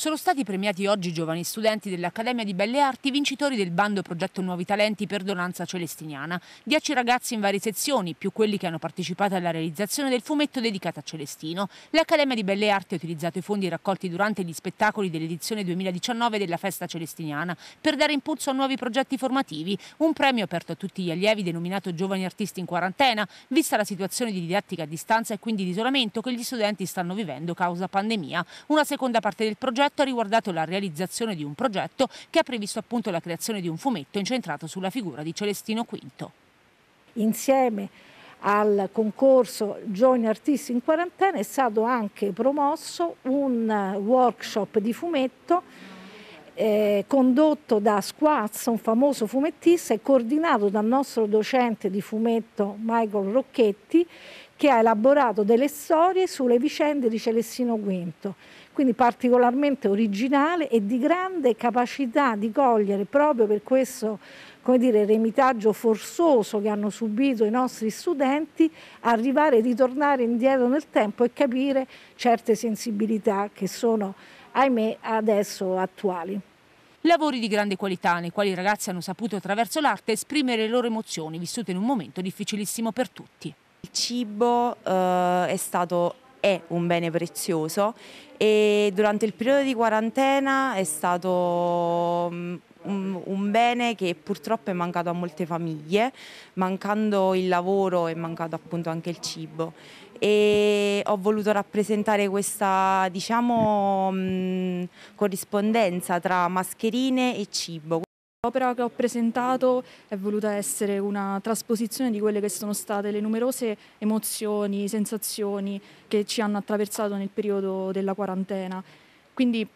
Sono stati premiati oggi giovani studenti dell'Accademia di Belle Arti vincitori del bando Progetto Nuovi Talenti per Donanza Celestiniana. Dieci ragazzi in varie sezioni, più quelli che hanno partecipato alla realizzazione del fumetto dedicato a Celestino. L'Accademia di Belle Arti ha utilizzato i fondi raccolti durante gli spettacoli dell'edizione 2019 della Festa Celestiniana per dare impulso a nuovi progetti formativi. Un premio aperto a tutti gli allievi denominato Giovani Artisti in Quarantena, vista la situazione di didattica a distanza e quindi di isolamento che gli studenti stanno vivendo causa pandemia. Una seconda parte del progetto progetto ha riguardato la realizzazione di un progetto che ha previsto appunto la creazione di un fumetto incentrato sulla figura di Celestino V. Insieme al concorso Giovani Artisti in Quarantena è stato anche promosso un eh, workshop di fumetto eh, condotto da Squaz, un famoso fumettista, e coordinato dal nostro docente di fumetto Michael Rocchetti, che ha elaborato delle storie sulle vicende di Celestino V, quindi particolarmente originale e di grande capacità di cogliere proprio per questo come dire, remitaggio forzoso che hanno subito i nostri studenti, arrivare e ritornare indietro nel tempo e capire certe sensibilità che sono, ahimè, adesso attuali. Lavori di grande qualità nei quali i ragazzi hanno saputo attraverso l'arte esprimere le loro emozioni vissute in un momento difficilissimo per tutti. Il cibo eh, è stato è un bene prezioso e durante il periodo di quarantena è stato um, un, bene che purtroppo è mancato a molte famiglie, mancando il lavoro e mancato appunto anche il cibo. E ho voluto rappresentare questa diciamo, mh, mm, corrispondenza tra mascherine e cibo. L'opera che ho presentato è voluta essere una trasposizione di quelle che sono state le numerose emozioni, sensazioni che ci hanno attraversato nel periodo della quarantena. Quindi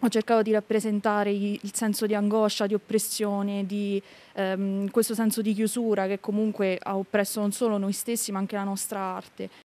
ho cercato di rappresentare il senso di angoscia, di oppressione, di ehm, questo senso di chiusura che comunque ha oppresso non solo noi stessi ma anche la nostra arte.